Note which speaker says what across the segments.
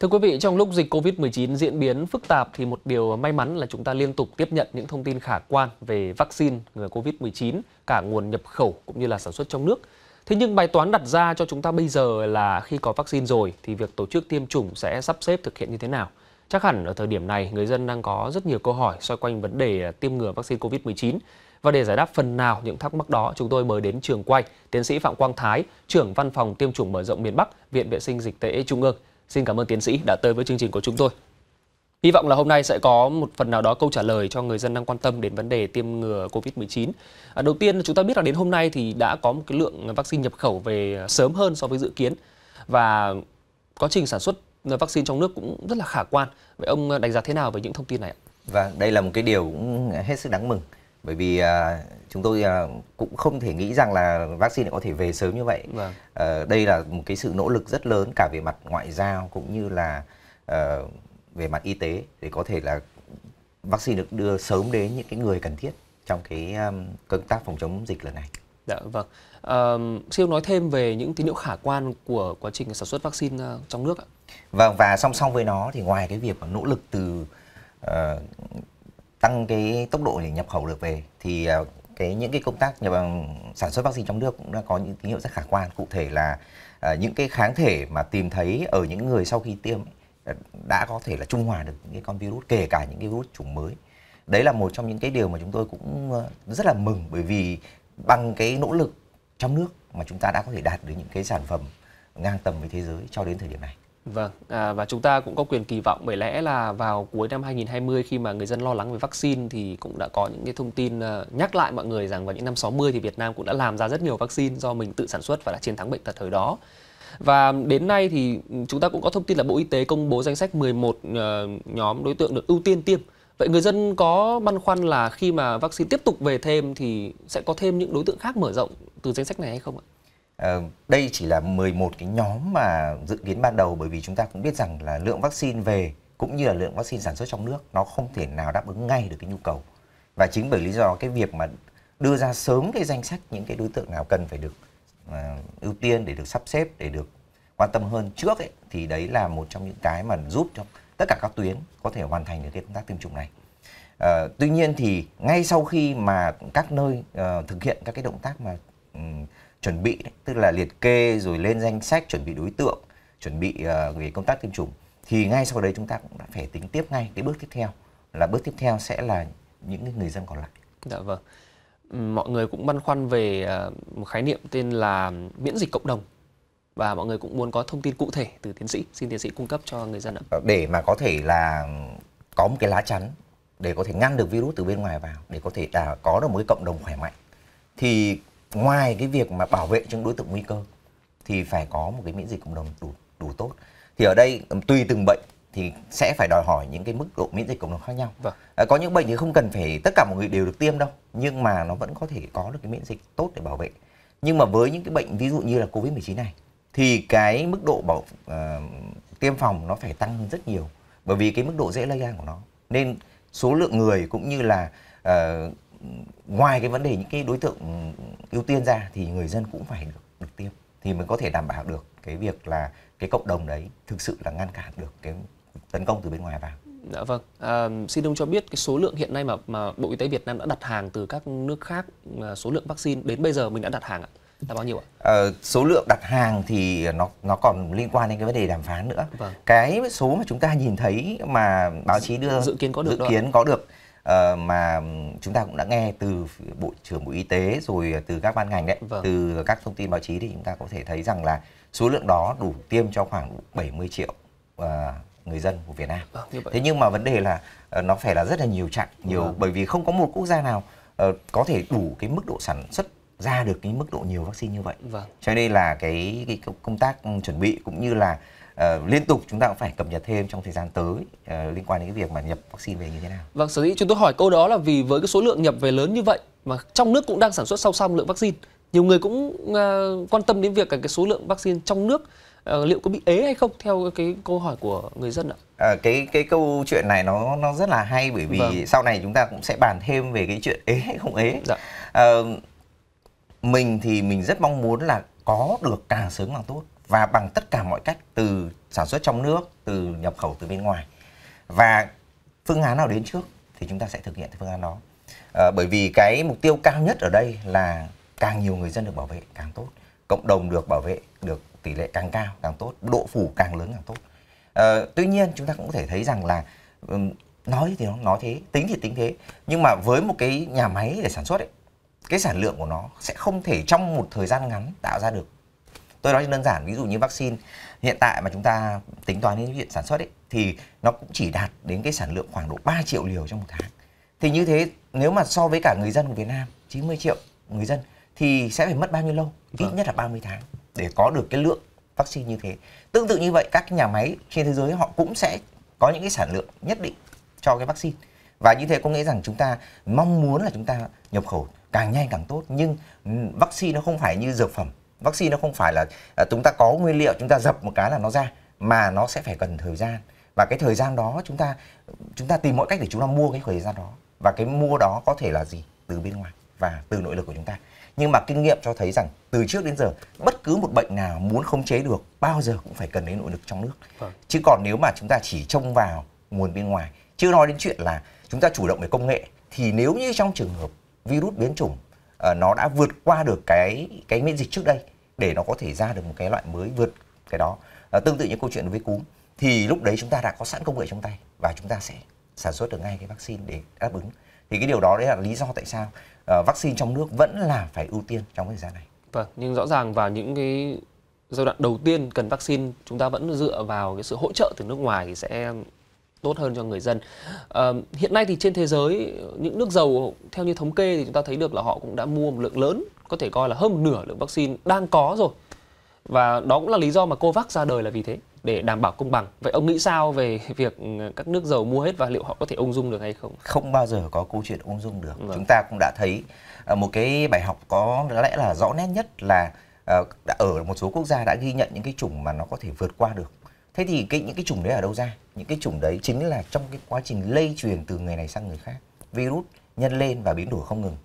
Speaker 1: Thưa quý vị, trong lúc dịch COVID-19 diễn biến phức tạp thì một điều may mắn là chúng ta liên tục tiếp nhận những thông tin khả quan về vaccine ngừa COVID-19, cả nguồn nhập khẩu cũng như là sản xuất trong nước. Thế nhưng bài toán đặt ra cho chúng ta bây giờ là khi có vaccine rồi thì việc tổ chức tiêm chủng sẽ sắp xếp thực hiện như thế nào? Chắc hẳn ở thời điểm này người dân đang có rất nhiều câu hỏi xoay quanh vấn đề tiêm ngừa vaccine COVID-19. Và để giải đáp phần nào những thắc mắc đó, chúng tôi mời đến trường quay tiến sĩ Phạm Quang Thái, trưởng văn phòng tiêm chủng mở rộng miền Bắc, Viện Vệ sinh Dịch tễ Trung ương. Xin cảm ơn tiến sĩ đã tới với chương trình của chúng tôi. Hy vọng là hôm nay sẽ có một phần nào đó câu trả lời cho người dân đang quan tâm đến vấn đề tiêm ngừa Covid-19. À, đầu tiên chúng ta biết là đến hôm nay thì đã có một cái lượng vaccine nhập khẩu về sớm hơn so với dự kiến và quá trình sản xuất vaccine trong nước cũng rất là khả quan. Vậy ông đánh giá thế nào về những thông tin này ạ?
Speaker 2: Và vâng, đây là một cái điều cũng hết sức đáng mừng bởi vì à, chúng tôi à, cũng không thể nghĩ rằng là vaccine có thể về sớm như vậy vâng. à, đây là một cái sự nỗ lực rất lớn cả về mặt ngoại giao cũng như là à, về mặt y tế để có thể là vaccine được đưa sớm đến những cái người cần thiết trong cái um, công tác phòng chống dịch lần này
Speaker 1: Dạ vâng. À, ờ, siêu nói thêm về những tín hiệu khả quan của quá trình sản xuất vaccine trong nước ạ.
Speaker 2: Vâng và song song với nó thì ngoài cái việc nỗ lực từ uh, tăng cái tốc độ để nhập khẩu được về thì à, cái những cái công tác nhập à, sản xuất vaccine trong nước cũng đã có những tín hiệu rất khả quan cụ thể là à, những cái kháng thể mà tìm thấy ở những người sau khi tiêm đã có thể là trung hòa được những cái con virus kể cả những cái virus chủng mới đấy là một trong những cái điều mà chúng tôi cũng rất là mừng bởi vì bằng cái nỗ lực trong nước mà chúng ta đã có thể đạt được những cái sản phẩm ngang tầm với thế giới cho đến thời điểm này
Speaker 1: Vâng, à, và chúng ta cũng có quyền kỳ vọng bởi lẽ là vào cuối năm 2020 khi mà người dân lo lắng về vaccine thì cũng đã có những cái thông tin ờ, nhắc lại mọi người rằng vào những năm 60 thì Việt Nam cũng đã làm ra rất nhiều vaccine do mình tự sản xuất và đã chiến thắng bệnh tật thời đó. Và đến nay thì chúng ta cũng có thông tin là Bộ Y tế công bố danh sách 11 ờ, nhóm đối tượng được ưu tiên tiêm. Vậy người dân có băn khoăn là khi mà vaccine tiếp tục về thêm thì sẽ có thêm những đối tượng khác mở rộng từ danh sách
Speaker 2: này hay không ạ? Ờ, đây chỉ là 11 cái nhóm mà dự kiến ban đầu bởi vì chúng ta cũng biết rằng là lượng vaccine về cũng như là lượng vaccine sản xuất trong nước nó không thể nào đáp ứng ngay được cái nhu cầu và chính bởi lý do cái việc mà đưa ra sớm cái danh sách những cái đối tượng nào cần phải được uh, ưu tiên để được sắp xếp để được quan tâm hơn trước ấy, thì đấy là một trong những cái mà giúp cho tất cả các tuyến có thể hoàn thành được cái công tác tiêm chủng này uh, tuy nhiên thì ngay sau khi mà các nơi uh, thực hiện các cái động tác mà Ừ, chuẩn bị tức là liệt kê rồi lên danh sách chuẩn bị đối tượng chuẩn bị uh, về công tác tiêm chủng thì ngay sau đấy chúng ta cũng đã phải tính tiếp ngay cái bước tiếp theo là bước tiếp theo sẽ là những người dân còn lại.
Speaker 1: Dạ vâng. Ừ, mọi người cũng băn khoăn về ờ, một khái niệm tên là miễn dịch cộng đồng và mọi người cũng muốn có thông tin cụ thể từ tiến sĩ, xin tiến sĩ cung
Speaker 2: cấp cho người dân ạ. Ờ, để mà có thể là có một cái lá chắn để có thể ngăn được virus từ bên ngoài vào, để có thể là có được một cái cộng đồng khỏe mạnh thì ngoài cái việc mà bảo vệ những đối tượng nguy cơ thì phải có một cái miễn dịch cộng đồng đủ đủ tốt thì ở đây tùy từng bệnh thì sẽ phải đòi hỏi những cái mức độ miễn dịch cộng đồng khác nhau. Vâng. À, có những bệnh thì không cần phải tất cả mọi người đều được tiêm đâu, nhưng mà nó vẫn có thể có được cái miễn dịch tốt để bảo vệ. Nhưng mà với những cái bệnh ví dụ như là Covid-19 này thì cái mức độ bảo uh, tiêm phòng nó phải tăng hơn rất nhiều bởi vì cái mức độ dễ lây lan của nó. Nên số lượng người cũng như là uh, ngoài cái vấn đề những cái đối tượng ưu tiên ra thì người dân cũng phải được, được tiêm thì mới có thể đảm bảo được cái việc là cái cộng đồng đấy thực sự là ngăn cản được cái tấn công từ bên ngoài vào.
Speaker 1: Dạ vâng. À, xin ông cho biết cái số lượng hiện nay mà mà Bộ Y tế Việt Nam đã đặt hàng từ các nước khác à, số lượng vaccine đến bây giờ mình đã đặt hàng ạ là bao nhiêu ạ?
Speaker 2: À, số lượng đặt hàng thì nó nó còn liên quan đến cái vấn đề đàm phán nữa. Vâng. Cái số mà chúng ta nhìn thấy mà báo chí đưa dự kiến có được dự kiến có được Ờ, mà chúng ta cũng đã nghe từ bộ trưởng bộ y tế rồi từ các ban ngành đấy vâng. từ các thông tin báo chí thì chúng ta có thể thấy rằng là số lượng đó đủ tiêm cho khoảng 70 triệu uh, người dân của Việt Nam. Vâng, như vậy. Thế nhưng mà vấn đề là uh, nó phải là rất là nhiều chặng, nhiều vâng. bởi vì không có một quốc gia nào uh, có thể đủ cái mức độ sản xuất ra được cái mức độ nhiều vaccine như vậy. Vâng. Cho nên là cái, cái công tác chuẩn bị cũng như là uh, liên tục chúng ta cũng phải cập nhật thêm trong thời gian tới uh, liên quan đến cái việc mà nhập vaccine về như thế nào.
Speaker 1: Vâng, sở dĩ chúng tôi hỏi câu đó là vì với cái số lượng nhập về lớn như vậy mà trong nước cũng đang sản xuất song song lượng vaccine, nhiều người cũng uh, quan tâm đến việc cả cái số lượng vaccine trong nước uh, liệu có bị ế hay không theo cái câu
Speaker 2: hỏi của người dân ạ? À, cái cái câu chuyện này nó nó rất là hay bởi vì vâng. sau này chúng ta cũng sẽ bàn thêm về cái chuyện ế hay không ế. Dạ. Uh, mình thì mình rất mong muốn là có được càng sớm càng tốt và bằng tất cả mọi cách từ sản xuất trong nước từ nhập khẩu từ bên ngoài và phương án nào đến trước thì chúng ta sẽ thực hiện phương án đó à, bởi vì cái mục tiêu cao nhất ở đây là càng nhiều người dân được bảo vệ càng tốt cộng đồng được bảo vệ được tỷ lệ càng cao càng tốt độ phủ càng lớn càng tốt à, tuy nhiên chúng ta cũng có thể thấy rằng là nói thì nó nói thế tính thì tính thế nhưng mà với một cái nhà máy để sản xuất ấy, cái sản lượng của nó sẽ không thể trong một thời gian ngắn tạo ra được tôi nói đơn giản ví dụ như vaccine hiện tại mà chúng ta tính toán đến chuyện sản xuất ấy, thì nó cũng chỉ đạt đến cái sản lượng khoảng độ 3 triệu liều trong một tháng thì như thế nếu mà so với cả người dân của Việt Nam 90 triệu người dân thì sẽ phải mất bao nhiêu lâu ít vâng. nhất là 30 tháng để có được cái lượng vaccine như thế tương tự như vậy các nhà máy trên thế giới họ cũng sẽ có những cái sản lượng nhất định cho cái vaccine và như thế có nghĩa rằng chúng ta mong muốn là chúng ta nhập khẩu càng nhanh càng tốt nhưng ừ, vaccine nó không phải như dược phẩm vaccine nó không phải là à, chúng ta có nguyên liệu chúng ta dập một cái là nó ra mà nó sẽ phải cần thời gian và cái thời gian đó chúng ta chúng ta tìm mọi cách để chúng ta mua cái thời gian đó và cái mua đó có thể là gì từ bên ngoài và từ nội lực của chúng ta nhưng mà kinh nghiệm cho thấy rằng từ trước đến giờ bất cứ một bệnh nào muốn khống chế được bao giờ cũng phải cần đến nội lực trong nước vâng. chứ còn nếu mà chúng ta chỉ trông vào nguồn bên ngoài chưa nói đến chuyện là chúng ta chủ động về công nghệ thì nếu như trong trường hợp virus biến chủng Ờ, nó đã vượt qua được cái cái miễn dịch trước đây để nó có thể ra được một cái loại mới vượt cái đó uh, tương tự như câu chuyện với cúm thì lúc đấy chúng ta đã có sẵn công nghệ trong tay và chúng ta sẽ sản xuất được ngay cái vaccine để đáp ứng thì cái điều đó đấy là lý do tại sao uh, vaccine trong nước vẫn là phải ưu tiên trong cái thời gian này
Speaker 1: vâng nhưng rõ ràng vào những cái giai đoạn đầu tiên cần vaccine chúng ta vẫn dựa vào cái sự hỗ trợ từ nước ngoài thì sẽ tốt hơn cho người dân. À, hiện nay thì trên thế giới những nước giàu theo như thống kê thì chúng ta thấy được là họ cũng đã mua một lượng lớn, có thể coi là hơn một nửa lượng vaccine đang có rồi. Và đó cũng là lý do mà Covax ra đời là vì thế để đảm bảo công bằng. Vậy ông nghĩ sao về việc các nước giàu mua hết và liệu họ có thể ung dung được hay không?
Speaker 2: Không bao giờ có câu chuyện ung dung được. Vâng. Chúng ta cũng đã thấy ờ, một cái bài học có lẽ là rõ nét nhất là ờ, ở một số quốc gia đã ghi nhận những cái chủng mà nó có thể vượt qua được thế thì cái những cái chủng đấy ở đâu ra những cái chủng đấy chính là trong cái quá trình lây truyền từ người này sang người khác virus nhân lên và biến đổi không ngừng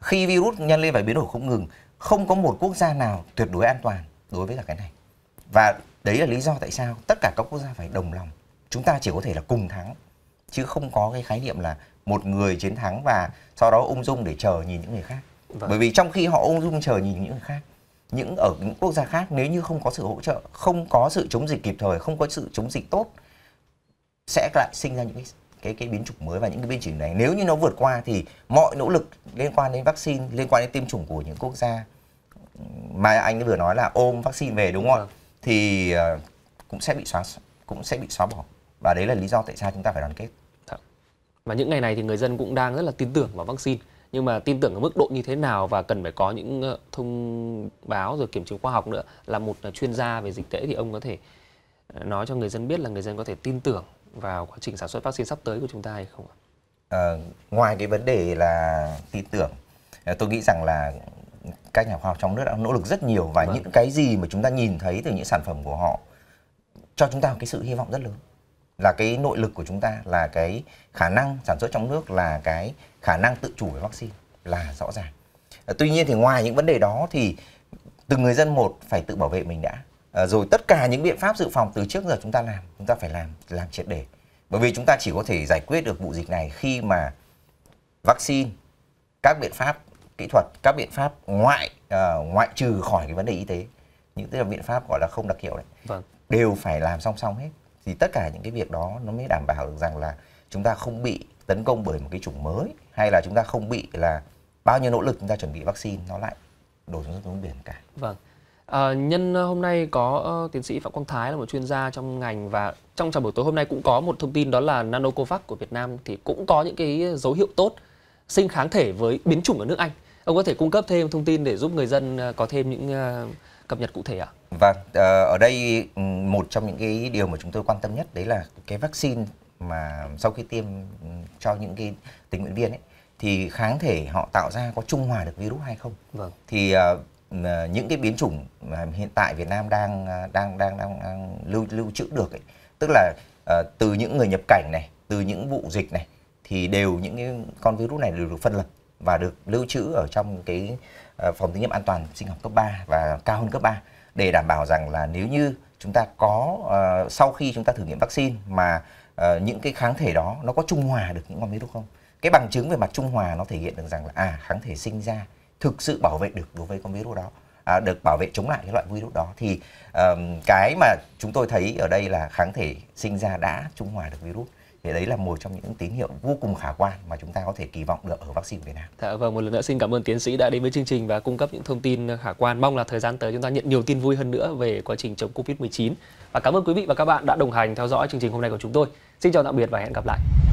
Speaker 2: khi virus nhân lên và biến đổi không ngừng không có một quốc gia nào tuyệt đối an toàn đối với cả cái này và đấy là lý do tại sao tất cả các quốc gia phải đồng lòng chúng ta chỉ có thể là cùng thắng chứ không có cái khái niệm là một người chiến thắng và sau đó ung dung để chờ nhìn những người khác vâng. bởi vì trong khi họ ung dung chờ nhìn những người khác những ở những quốc gia khác nếu như không có sự hỗ trợ không có sự chống dịch kịp thời không có sự chống dịch tốt sẽ lại sinh ra những cái cái cái biến chủng mới và những cái biến chủng này nếu như nó vượt qua thì mọi nỗ lực liên quan đến vaccine liên quan đến tiêm chủng của những quốc gia mà anh vừa nói là ôm vaccine về đúng không vâng. thì ờ, cũng sẽ bị xóa cũng sẽ bị xóa bỏ và đấy là lý do tại sao chúng ta phải đoàn kết
Speaker 1: và những ngày này thì người dân cũng đang rất là tin tưởng vào vaccine nhưng mà tin tưởng ở mức độ như thế nào và cần phải có những ờ, thông báo rồi kiểm chứng khoa học nữa là một chuyên gia về dịch tễ thì ông có thể ờ, nói cho người dân biết là người dân có thể tin tưởng vào quá trình sản xuất vaccine sắp tới của chúng ta hay không ạ?
Speaker 2: À, ngoài cái vấn đề là tin tưởng, tôi nghĩ rằng là các nhà khoa học trong nước đã nỗ lực rất nhiều và vâng. những cái gì mà chúng ta nhìn thấy từ những sản phẩm của họ cho chúng ta một cái sự hy vọng rất lớn là cái nội lực của chúng ta là cái khả năng sản xuất trong nước là cái khả năng tự chủ về vaccine là rõ ràng ờ, tuy nhiên thì ngoài những vấn đề đó thì từng người dân một phải tự bảo vệ mình đã ờ, rồi tất cả những biện pháp dự phòng từ trước giờ chúng ta làm chúng ta phải làm làm triệt để bởi vì chúng ta chỉ có thể giải quyết được vụ dịch này khi mà vaccine các biện pháp kỹ thuật các biện pháp ngoại uh, ngoại trừ khỏi cái vấn đề y tế những cái là biện pháp gọi là không đặc hiệu đấy vâng. đều phải làm song song hết thì tất cả những cái việc đó nó mới đảm bảo được rằng là chúng ta không bị tấn công bởi một cái chủng mới hay là chúng ta không bị là bao nhiêu nỗ lực chúng ta chuẩn bị vaccine nó lại đổ xuống xuống biển cả.
Speaker 1: Vâng. À, nhân hôm nay có uh, tiến sĩ Phạm Quang Thái là một chuyên gia trong ngành và trong trào buổi tối hôm nay cũng có một thông tin đó là Nanocovax của Việt Nam thì cũng có những cái dấu hiệu tốt sinh kháng thể với biến chủng ở nước Anh. Ông có thể cung cấp thêm thông tin để giúp người dân ờ, có thêm những uh, cập nhật cụ thể ạ? À?
Speaker 2: Và vâng, ờ, ở đây ừ, một trong những cái điều mà chúng tôi quan tâm nhất đấy là cái vaccine mà sau khi tiêm ừ, cho những cái tình nguyện viên ấy thì kháng thể họ tạo ra có trung hòa được virus hay không? Vâng. Thì uh, những cái biến chủng mà hiện tại Việt Nam đang ờ, đang đang đang, đang lưu lưu trữ được ấy, tức là uh, từ những người nhập cảnh này, từ những vụ dịch này thì đều những cái con virus này đều được phân lập và được lưu trữ ở trong cái phòng thí nghiệm an toàn sinh học cấp 3 và cao hơn cấp 3 để đảm bảo rằng là nếu như chúng ta có uh, sau khi chúng ta thử nghiệm vaccine mà uh, những cái kháng thể đó nó có trung hòa được những con virus không cái bằng chứng về mặt trung hòa nó thể hiện được rằng là à kháng thể sinh ra thực sự bảo vệ được đối với con virus đó à, được bảo vệ chống lại cái loại virus đó thì um, cái mà chúng tôi thấy ở đây là kháng thể sinh ra đã trung hòa được virus thì đấy là một trong những tín hiệu vô cùng khả quan mà chúng ta có thể kỳ vọng được ở vaccine Việt Nam.
Speaker 1: Dạ vâng, một lần nữa xin cảm ơn tiến sĩ đã đến với chương trình và cung cấp những thông tin khả quan. Mong là thời gian tới chúng ta nhận nhiều tin vui hơn nữa về quá trình chống Covid-19. Và cảm ơn quý vị và các bạn đã đồng hành theo dõi chương trình hôm nay của chúng tôi. Xin chào tạm biệt và hẹn gặp lại.